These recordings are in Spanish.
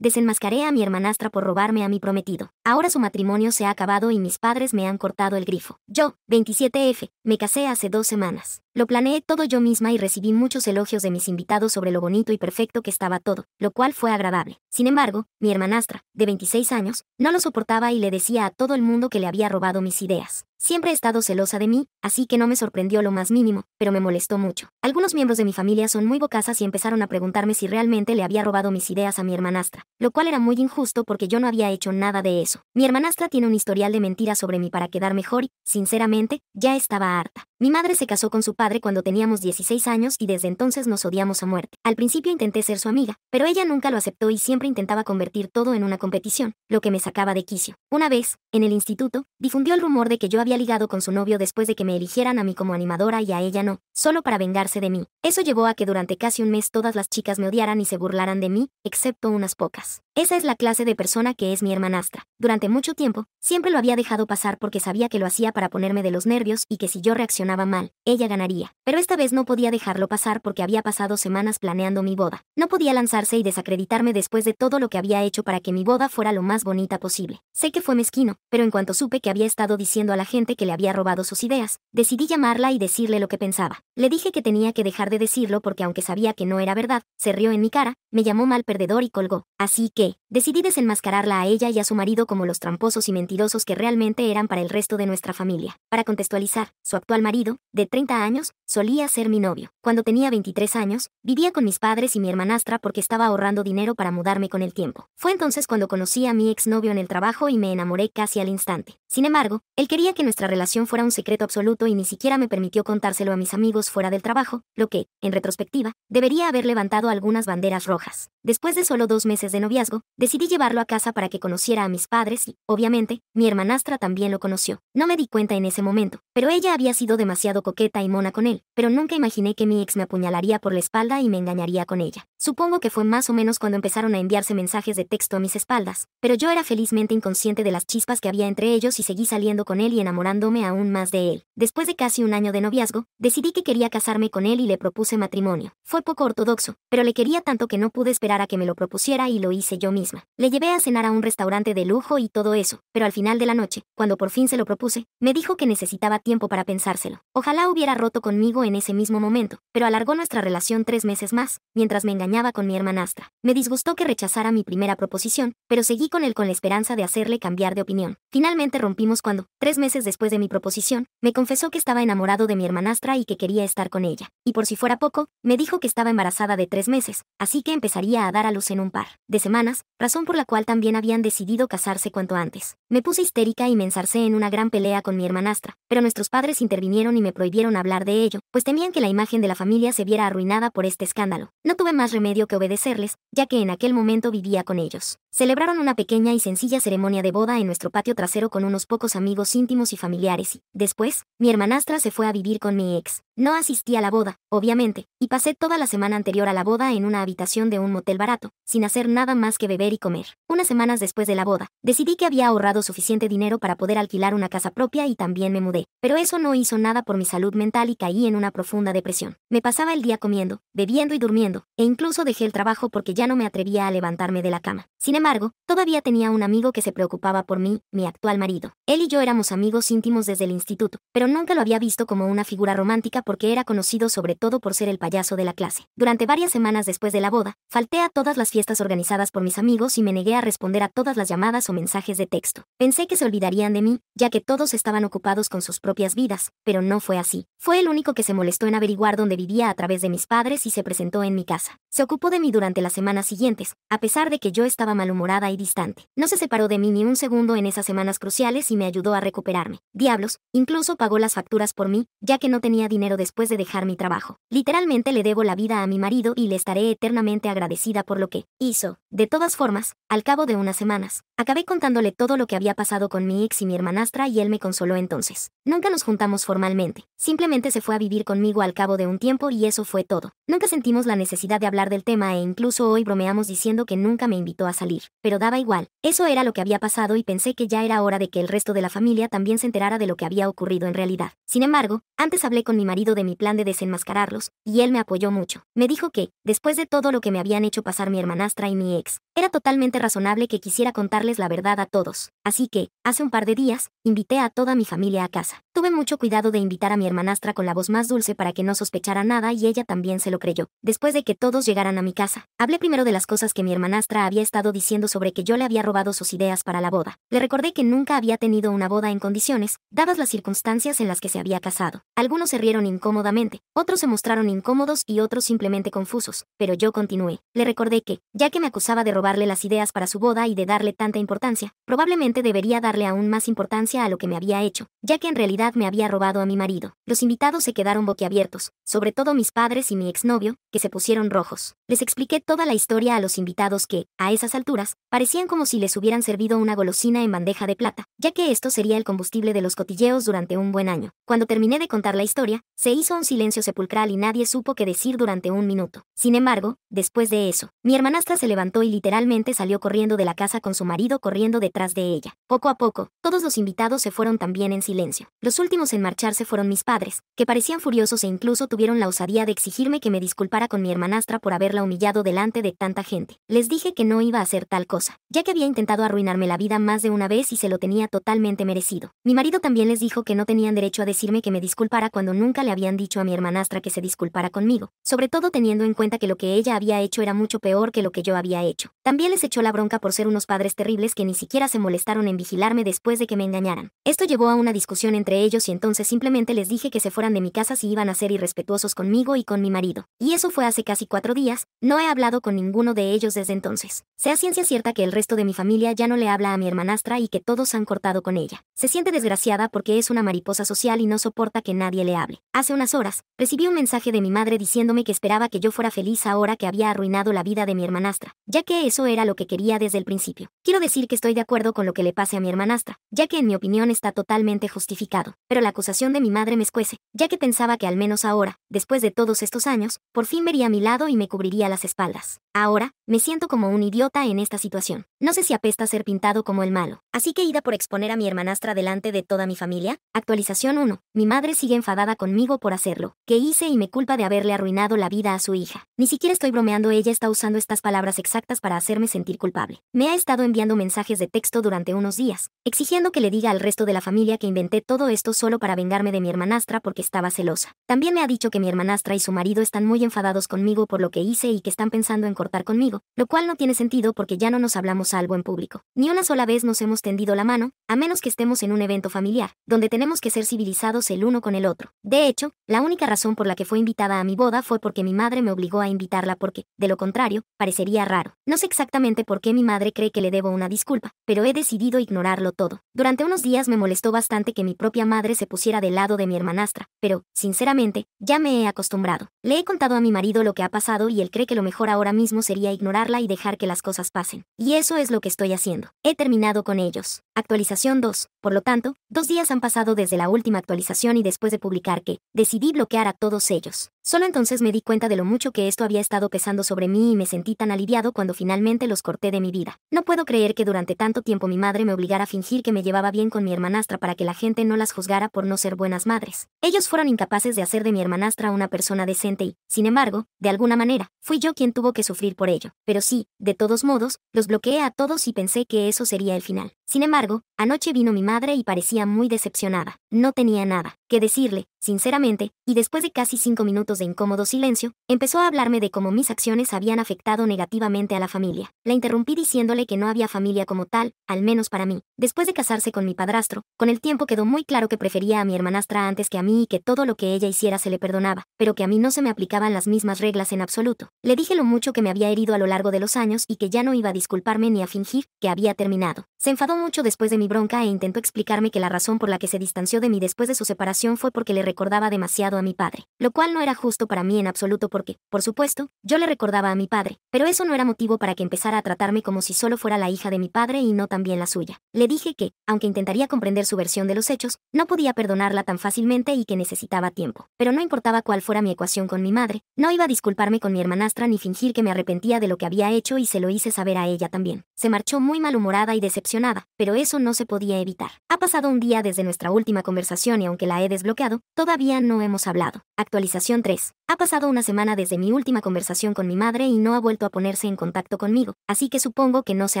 Desenmascaré a mi hermanastra por robarme a mi prometido. Ahora su matrimonio se ha acabado y mis padres me han cortado el grifo. Yo, 27F, me casé hace dos semanas. Lo planeé todo yo misma y recibí muchos elogios de mis invitados sobre lo bonito y perfecto que estaba todo, lo cual fue agradable. Sin embargo, mi hermanastra, de 26 años, no lo soportaba y le decía a todo el mundo que le había robado mis ideas. Siempre he estado celosa de mí, así que no me sorprendió lo más mínimo, pero me molestó mucho. Algunos miembros de mi familia son muy bocasas y empezaron a preguntarme si realmente le había robado mis ideas a mi hermanastra, lo cual era muy injusto porque yo no había hecho nada de eso. Mi hermanastra tiene un historial de mentiras sobre mí para quedar mejor y, sinceramente, ya estaba harta. Mi madre se casó con su padre cuando teníamos 16 años y desde entonces nos odiamos a muerte. Al principio intenté ser su amiga, pero ella nunca lo aceptó y siempre intentaba convertir todo en una competición, lo que me sacaba de quicio. Una vez, en el instituto, difundió el rumor de que yo había ligado con su novio después de que me eligieran a mí como animadora y a ella no, solo para vengarse de mí. Eso llevó a que durante casi un mes todas las chicas me odiaran y se burlaran de mí, excepto unas pocas. Esa es la clase de persona que es mi hermanastra. Durante mucho tiempo, siempre lo había dejado pasar porque sabía que lo hacía para ponerme de los nervios y que si yo reaccionaba mal, ella ganaría pero esta vez no podía dejarlo pasar porque había pasado semanas planeando mi boda. No podía lanzarse y desacreditarme después de todo lo que había hecho para que mi boda fuera lo más bonita posible. Sé que fue mezquino, pero en cuanto supe que había estado diciendo a la gente que le había robado sus ideas, decidí llamarla y decirle lo que pensaba. Le dije que tenía que dejar de decirlo porque aunque sabía que no era verdad, se rió en mi cara, me llamó mal perdedor y colgó. Así que, decidí desenmascararla a ella y a su marido como los tramposos y mentirosos que realmente eran para el resto de nuestra familia. Para contextualizar, su actual marido, de 30 años, solía ser mi novio. Cuando tenía 23 años, vivía con mis padres y mi hermanastra porque estaba ahorrando dinero para mudarme con el tiempo. Fue entonces cuando conocí a mi exnovio en el trabajo y me enamoré casi al instante. Sin embargo, él quería que nuestra relación fuera un secreto absoluto y ni siquiera me permitió contárselo a mis amigos fuera del trabajo, lo que, en retrospectiva, debería haber levantado algunas banderas rojas. Después de solo dos meses de noviazgo, decidí llevarlo a casa para que conociera a mis padres y, obviamente, mi hermanastra también lo conoció. No me di cuenta en ese momento, pero ella había sido demasiado coqueta y mona con él, pero nunca imaginé que mi ex me apuñalaría por la espalda y me engañaría con ella. Supongo que fue más o menos cuando empezaron a enviarse mensajes de texto a mis espaldas, pero yo era felizmente inconsciente de las chispas que había entre ellos y seguí saliendo con él y enamorándome aún más de él. Después de casi un año de noviazgo, decidí que quería casarme con él y le propuse matrimonio. Fue poco ortodoxo, pero le quería tanto que no pude esperar que me lo propusiera y lo hice yo misma. Le llevé a cenar a un restaurante de lujo y todo eso, pero al final de la noche, cuando por fin se lo propuse, me dijo que necesitaba tiempo para pensárselo. Ojalá hubiera roto conmigo en ese mismo momento, pero alargó nuestra relación tres meses más, mientras me engañaba con mi hermanastra. Me disgustó que rechazara mi primera proposición, pero seguí con él con la esperanza de hacerle cambiar de opinión. Finalmente rompimos cuando, tres meses después de mi proposición, me confesó que estaba enamorado de mi hermanastra y que quería estar con ella. Y por si fuera poco, me dijo que estaba embarazada de tres meses, así que empezaría a a dar a luz en un par de semanas, razón por la cual también habían decidido casarse cuanto antes. Me puse histérica y me ensarcé en una gran pelea con mi hermanastra, pero nuestros padres intervinieron y me prohibieron hablar de ello, pues temían que la imagen de la familia se viera arruinada por este escándalo. No tuve más remedio que obedecerles, ya que en aquel momento vivía con ellos. Celebraron una pequeña y sencilla ceremonia de boda en nuestro patio trasero con unos pocos amigos íntimos y familiares y, después, mi hermanastra se fue a vivir con mi ex. No asistí a la boda, obviamente, y pasé toda la semana anterior a la boda en una habitación de un el barato, sin hacer nada más que beber y comer. Unas semanas después de la boda, decidí que había ahorrado suficiente dinero para poder alquilar una casa propia y también me mudé, pero eso no hizo nada por mi salud mental y caí en una profunda depresión. Me pasaba el día comiendo, bebiendo y durmiendo, e incluso dejé el trabajo porque ya no me atrevía a levantarme de la cama. Sin embargo, todavía tenía un amigo que se preocupaba por mí, mi actual marido. Él y yo éramos amigos íntimos desde el instituto, pero nunca lo había visto como una figura romántica porque era conocido sobre todo por ser el payaso de la clase. Durante varias semanas después de la boda, falté a todas las fiestas organizadas por mis amigos y me negué a responder a todas las llamadas o mensajes de texto. Pensé que se olvidarían de mí, ya que todos estaban ocupados con sus propias vidas, pero no fue así. Fue el único que se molestó en averiguar dónde vivía a través de mis padres y se presentó en mi casa. Se ocupó de mí durante las semanas siguientes, a pesar de que yo estaba malhumorada y distante. No se separó de mí ni un segundo en esas semanas cruciales y me ayudó a recuperarme. Diablos, incluso pagó las facturas por mí, ya que no tenía dinero después de dejar mi trabajo. Literalmente le debo la vida a mi marido y le estaré eternamente agradecida por lo que hizo. De todas formas, al cabo de unas semanas, acabé contándole todo lo que había pasado con mi ex y mi hermanastra y él me consoló entonces. Nunca nos juntamos formalmente, simplemente se fue a vivir conmigo al cabo de un tiempo y eso fue todo. Nunca sentimos la necesidad de hablar del tema e incluso hoy bromeamos diciendo que nunca me invitó a salir, pero daba igual, eso era lo que había pasado y pensé que ya era hora de que el resto de la familia también se enterara de lo que había ocurrido en realidad. Sin embargo, antes hablé con mi marido de mi plan de desenmascararlos, y él me apoyó mucho. Me dijo que, después de todo lo que me habían hecho pasar mi hermanastra y mi ex, era totalmente razonable que quisiera contarles la verdad a todos. Así que, hace un par de días, invité a toda mi familia a casa. Tuve mucho cuidado de invitar a mi hermanastra con la voz más dulce para que no sospechara nada y ella también se lo creyó. Después de que todos llegaran a mi casa, hablé primero de las cosas que mi hermanastra había estado diciendo sobre que yo le había robado sus ideas para la boda. Le recordé que nunca había tenido una boda en condiciones, dadas las circunstancias en las que se había casado. Algunos se rieron incómodamente, otros se mostraron incómodos y otros simplemente confusos, pero yo continué. Le recordé que, ya que me acusaba de robarle las ideas para su boda y de darle tanta importancia, probablemente debería darle aún más importancia a lo que me había hecho, ya que en realidad me había robado a mi marido. Los invitados se quedaron boquiabiertos, sobre todo mis padres y mi exnovio, que se pusieron rojos. Les expliqué toda la historia a los invitados que, a esas alturas, parecían como si les hubieran servido una golosina en bandeja de plata, ya que esto sería el combustible de los cotilleos durante un buen año. Cuando terminé de contar la historia, se hizo un silencio sepulcral y nadie supo qué decir durante un minuto. Sin embargo, después de eso, mi hermanastra se levantó y literalmente salió corriendo de la casa con su marido corriendo detrás de ella. Poco a poco, todos los invitados se fueron también en silencio. Los últimos en marcharse fueron mis padres, que parecían furiosos e incluso tuvieron la osadía de exigirme que me disculpara con mi hermanastra por haberla humillado delante de tanta gente. Les dije que no iba a hacer tal cosa, ya que había intentado arruinarme la vida más de una vez y se lo tenía totalmente merecido. Mi marido también les dijo que no tenían derecho a decirme que me disculpara cuando nunca le habían dicho a mi hermanastra que se disculpara conmigo, sobre todo teniendo en cuenta que lo que ella había hecho era mucho peor que lo que yo había hecho. También les echó la bronca por ser unos padres terribles que ni siquiera se molestaron en vigilarme después de que me engañaran. Esto llevó a una discusión entre ellos y entonces simplemente les dije que se fueran de mi casa si iban a ser irrespetuosos conmigo y con mi marido. Y eso fue hace casi cuatro días, no he hablado con ninguno de ellos desde entonces. Sea ciencia cierta que el resto de mi familia ya no le habla a mi hermanastra y que todos han cortado con ella. Se siente desgraciada porque es una mariposa social y no soporta que nadie le hable. Hace unas horas, recibí un mensaje de mi madre diciéndome que esperaba que yo fuera feliz ahora que había arruinado la vida de mi hermanastra, ya que eso era lo que quería desde el principio. Quiero decir que estoy de acuerdo con lo que que le pase a mi hermanastra, ya que en mi opinión está totalmente justificado. Pero la acusación de mi madre me escuece, ya que pensaba que al menos ahora, después de todos estos años, por fin vería a mi lado y me cubriría las espaldas. Ahora, me siento como un idiota en esta situación. No sé si apesta ser pintado como el malo. Así que ida por exponer a mi hermanastra delante de toda mi familia. Actualización 1. Mi madre sigue enfadada conmigo por hacerlo. Que hice y me culpa de haberle arruinado la vida a su hija. Ni siquiera estoy bromeando, ella está usando estas palabras exactas para hacerme sentir culpable. Me ha estado enviando mensajes de texto durante unos días, exigiendo que le diga al resto de la familia que inventé todo esto solo para vengarme de mi hermanastra porque estaba celosa. También me ha dicho que mi hermanastra y su marido están muy enfadados conmigo por lo que hice y que están pensando en cortar conmigo lo cual no tiene sentido porque ya no nos hablamos algo en público. Ni una sola vez nos hemos tendido la mano, a menos que estemos en un evento familiar, donde tenemos que ser civilizados el uno con el otro. De hecho, la única razón por la que fue invitada a mi boda fue porque mi madre me obligó a invitarla porque, de lo contrario, parecería raro. No sé exactamente por qué mi madre cree que le debo una disculpa, pero he decidido ignorarlo todo. Durante unos días me molestó bastante que mi propia madre se pusiera del lado de mi hermanastra, pero, sinceramente, ya me he acostumbrado. Le he contado a mi marido lo que ha pasado y él cree que lo mejor ahora mismo sería ignorarla y dejar que las cosas pasen. Y eso es lo que estoy haciendo. He terminado con ellos. Actualización 2. Por lo tanto, dos días han pasado desde la última actualización y después de publicar que, decidí bloquear a todos ellos. Solo entonces me di cuenta de lo mucho que esto había estado pesando sobre mí y me sentí tan aliviado cuando finalmente los corté de mi vida. No puedo creer que durante tanto tiempo mi madre me obligara a fingir que me llevaba bien con mi hermanastra para que la gente no las juzgara por no ser buenas madres. Ellos fueron incapaces de hacer de mi hermanastra una persona decente y, sin embargo, de alguna manera, fui yo quien tuvo que sufrir por ello. Pero sí, de todos modos, los bloqueé a todos y pensé que eso sería el final. Sin embargo, anoche vino mi madre y parecía muy decepcionada. No tenía nada que decirle, sinceramente, y después de casi cinco minutos de incómodo silencio, empezó a hablarme de cómo mis acciones habían afectado negativamente a la familia. La interrumpí diciéndole que no había familia como tal, al menos para mí. Después de casarse con mi padrastro, con el tiempo quedó muy claro que prefería a mi hermanastra antes que a mí y que todo lo que ella hiciera se le perdonaba, pero que a mí no se me aplicaban las mismas reglas en absoluto. Le dije lo mucho que me había herido a lo largo de los años y que ya no iba a disculparme ni a fingir que había terminado. Se enfadó mucho después de mi bronca e intentó explicarme que la razón por la que se distanció de mí después de su separación fue porque le recordaba demasiado a mi padre, lo cual no era justo para mí en absoluto porque, por supuesto, yo le recordaba a mi padre, pero eso no era motivo para que empezara a tratarme como si solo fuera la hija de mi padre y no también la suya. Le dije que, aunque intentaría comprender su versión de los hechos, no podía perdonarla tan fácilmente y que necesitaba tiempo. Pero no importaba cuál fuera mi ecuación con mi madre, no iba a disculparme con mi hermanastra ni fingir que me arrepentía de lo que había hecho y se lo hice saber a ella también. Se marchó muy malhumorada y decepcionada, pero eso no se podía evitar. Ha pasado un día desde nuestra última conversación y aunque la he desbloqueado, Todavía no hemos hablado. Actualización 3. Ha pasado una semana desde mi última conversación con mi madre y no ha vuelto a ponerse en contacto conmigo, así que supongo que no se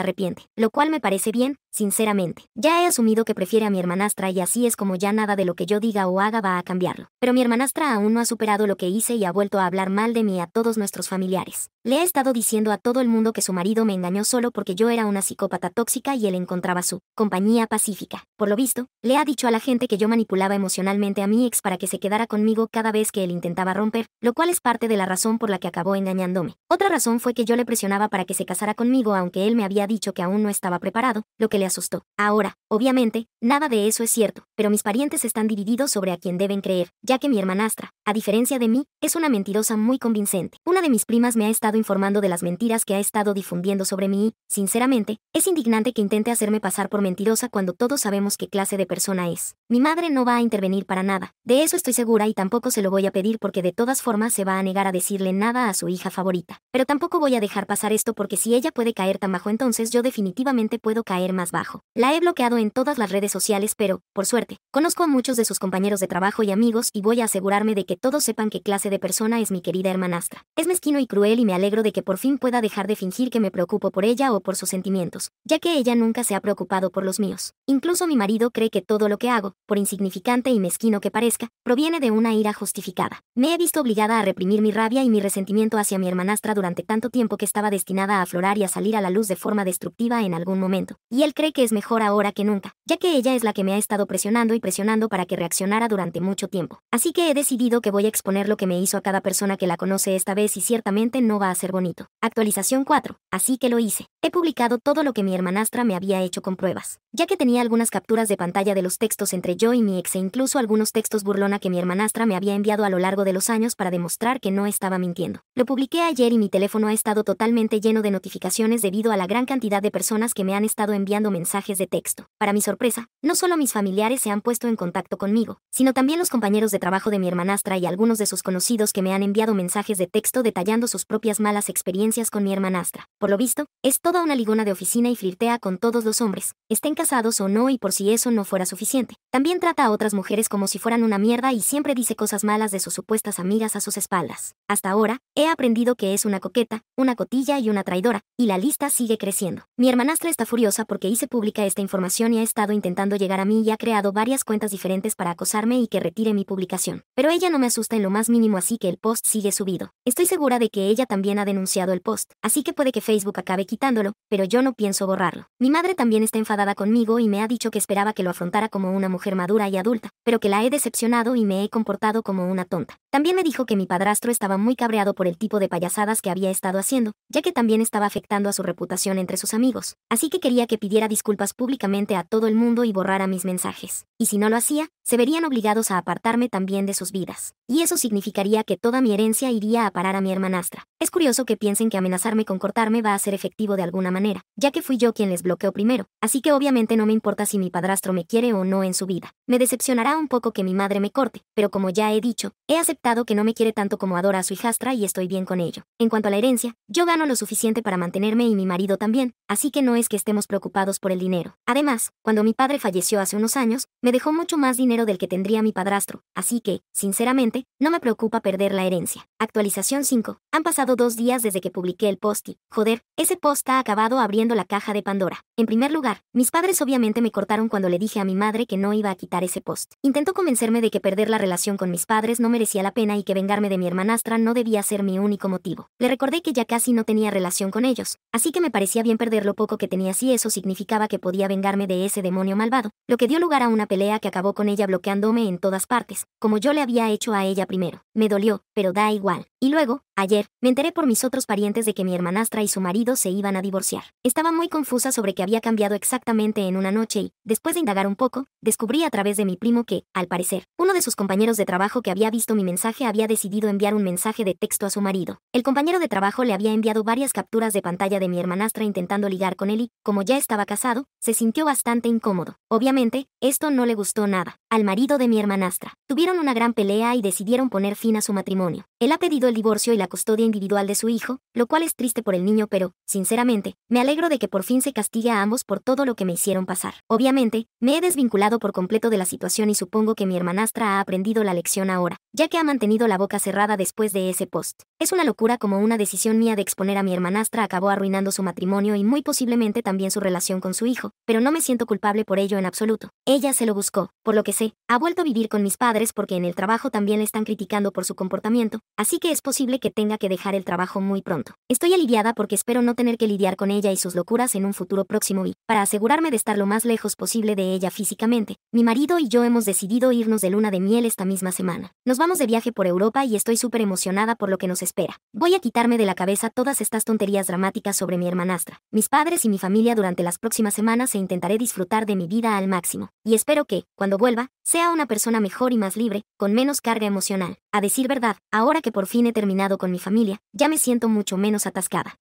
arrepiente, lo cual me parece bien, sinceramente. Ya he asumido que prefiere a mi hermanastra y así es como ya nada de lo que yo diga o haga va a cambiarlo. Pero mi hermanastra aún no ha superado lo que hice y ha vuelto a hablar mal de mí a todos nuestros familiares. Le ha estado diciendo a todo el mundo que su marido me engañó solo porque yo era una psicópata tóxica y él encontraba su compañía pacífica. Por lo visto, le ha dicho a la gente que yo manipulaba emocionalmente a mi ex para que se quedara conmigo cada vez que él intentaba romper, lo cual es parte de la razón por la que acabó engañándome. Otra razón fue que yo le presionaba para que se casara conmigo aunque él me había dicho que aún no estaba preparado, lo que le asustó. Ahora, obviamente, nada de eso es cierto, pero mis parientes están divididos sobre a quién deben creer, ya que mi hermanastra, a diferencia de mí, es una mentirosa muy convincente. Una de mis primas me ha estado informando de las mentiras que ha estado difundiendo sobre mí y, sinceramente, es indignante que intente hacerme pasar por mentirosa cuando todos sabemos qué clase de persona es. Mi madre no va a intervenir para nada, de eso estoy segura y tampoco se lo voy a pedir porque de todas formas se va a negar a decirle nada a su hija favorita. Pero tampoco voy a dejar pasar esto porque si ella puede caer tan bajo entonces yo definitivamente puedo caer más bajo. La he bloqueado en todas las redes sociales pero, por suerte, conozco a muchos de sus compañeros de trabajo y amigos y voy a asegurarme de que todos sepan qué clase de persona es mi querida hermanastra. Es mezquino y cruel y me alegro de que por fin pueda dejar de fingir que me preocupo por ella o por sus sentimientos, ya que ella nunca se ha preocupado por los míos. Incluso mi marido cree que todo lo que hago, por insignificante y mezquino que parezca, proviene de una ira justificada. Me he visto obligada a reprimir mi rabia y mi resentimiento hacia mi hermanastra durante tanto tiempo que estaba destinada a aflorar y a salir a la luz de forma destructiva en algún momento. Y él cree que es mejor ahora que nunca, ya que ella es la que me ha estado presionando y presionando para que reaccionara durante mucho tiempo. Así que he decidido que voy a exponer lo que me hizo a cada persona que la conoce esta vez y ciertamente no va a ser bonito. Actualización 4. Así que lo hice. He publicado todo lo que mi hermanastra me había hecho con pruebas, ya que tenía algunas capturas de pantalla de los textos entre yo y mi ex e incluso algunos textos burlona que mi hermanastra me había enviado a lo largo de los años para demostrar que no estaba mintiendo. Lo publiqué ayer y mi teléfono ha estado totalmente lleno de notificaciones debido a la gran cantidad de personas que me han estado enviando mensajes de texto. Para mi sorpresa, no solo mis familiares se han puesto en contacto conmigo, sino también los compañeros de trabajo de mi hermanastra y algunos de sus conocidos que me han enviado mensajes de texto detallando sus propias malas experiencias con mi hermanastra. Por lo visto, es toda una ligona de oficina y flirtea con todos los hombres, estén casados o no y por si eso no fuera suficiente. También trata a otras mujeres como si fueran una mierda y siempre dice cosas malas de sus supuestas amigas a sus espaldas. Hasta ahora, he aprendido que es una coqueta, una cotilla y una traidora, y la lista sigue creciendo. Mi hermanastra está furiosa porque hice pública esta información y ha estado intentando llegar a mí y ha creado varias cuentas diferentes para acosarme y que retire mi publicación. Pero ella no me asusta en lo más mínimo así que el post sigue subido. Estoy segura de que ella también ha denunciado el post, así que puede que Facebook acabe quitándolo, pero yo no pienso borrarlo. Mi madre también está enfadada conmigo y me ha dicho que esperaba que lo afrontara como una mujer madura y adulta, pero que la he decepcionado y me he comportado como una tonta. También me dijo que mi padrastro estaba muy cabreado por el tipo de payasadas que había estado haciendo, ya que también estaba afectando a su reputación entre sus amigos, así que quería que pidiera disculpas públicamente a todo el mundo y borrara mis mensajes. Y si no lo hacía, se verían obligados a apartarme también de sus vidas. Y eso significaría que toda mi herencia iría a parar a mi hermanastra. Es curioso que piensen que amenazarme con cortarme va a ser efectivo de alguna manera, ya que fui yo quien les bloqueó primero, así que obviamente no me importa si mi padrastro me quiere o no en su vida. Me decepcionará un poco que mi madre me corte, pero como ya he dicho, he aceptado que no me quiere tanto como adora a su hijastra y estoy bien con ello. En cuanto a la herencia, yo gano lo suficiente para mantenerme y mi marido también, así que no es que estemos preocupados por el dinero. Además, cuando mi padre falleció hace unos años, me dejó mucho más dinero del que tendría mi padrastro, así que, sinceramente, no me preocupa perder la herencia. Actualización 5. Han pasado dos días desde que publiqué el post y, joder, ese post ha acabado abriendo la caja de Pandora. En primer lugar, mis padres obviamente me cortaron cuando le dije a mi madre que no iba a quitar ese post. Intentó convencerme de que perder la relación con mis padres no merecía la pena y que vengarme de mi hermanastra no debía ser mi único motivo. Le recordé que ya casi no tenía relación con ellos, así que me parecía bien perder lo poco que tenía si eso significaba que podía vengarme de ese demonio malvado, lo que dio lugar a una pelea que acabó con ella bloqueándome en todas partes, como yo le había hecho a ella primero. Me dolió, pero da igual. Y luego, Ayer, me enteré por mis otros parientes de que mi hermanastra y su marido se iban a divorciar. Estaba muy confusa sobre qué había cambiado exactamente en una noche y, después de indagar un poco, descubrí a través de mi primo que, al parecer, uno de sus compañeros de trabajo que había visto mi mensaje había decidido enviar un mensaje de texto a su marido. El compañero de trabajo le había enviado varias capturas de pantalla de mi hermanastra intentando ligar con él y, como ya estaba casado, se sintió bastante incómodo. Obviamente, esto no le gustó nada. Al marido de mi hermanastra. Tuvieron una gran pelea y decidieron poner fin a su matrimonio. Él ha pedido el divorcio y la custodia individual de su hijo, lo cual es triste por el niño, pero, sinceramente, me alegro de que por fin se castigue a ambos por todo lo que me hicieron pasar. Obviamente, me he desvinculado por completo de la situación y supongo que mi hermanastra ha aprendido la lección ahora, ya que ha mantenido la boca cerrada después de ese post. Es una locura como una decisión mía de exponer a mi hermanastra acabó arruinando su matrimonio y muy posiblemente también su relación con su hijo, pero no me siento culpable por ello en absoluto. Ella se lo buscó, por lo que sé, ha vuelto a vivir con mis padres porque en el trabajo también le están criticando por su comportamiento, así que es posible que tenga que dejar el trabajo muy pronto. Estoy aliviada porque espero no tener que lidiar con ella y sus locuras en un futuro próximo y, para asegurarme de estar lo más lejos posible de ella físicamente, mi marido y yo hemos decidido irnos de luna de miel esta misma semana. Nos vamos de viaje por Europa y estoy súper emocionada por lo que nos espera. Voy a quitarme de la cabeza todas estas tonterías dramáticas sobre mi hermanastra, mis padres y mi familia durante las próximas semanas e intentaré disfrutar de mi vida al máximo. Y espero que, cuando vuelva, sea una persona mejor y más libre, con menos carga emocional. A decir verdad, ahora que por fin he terminado con mi familia, ya me siento mucho menos atascada.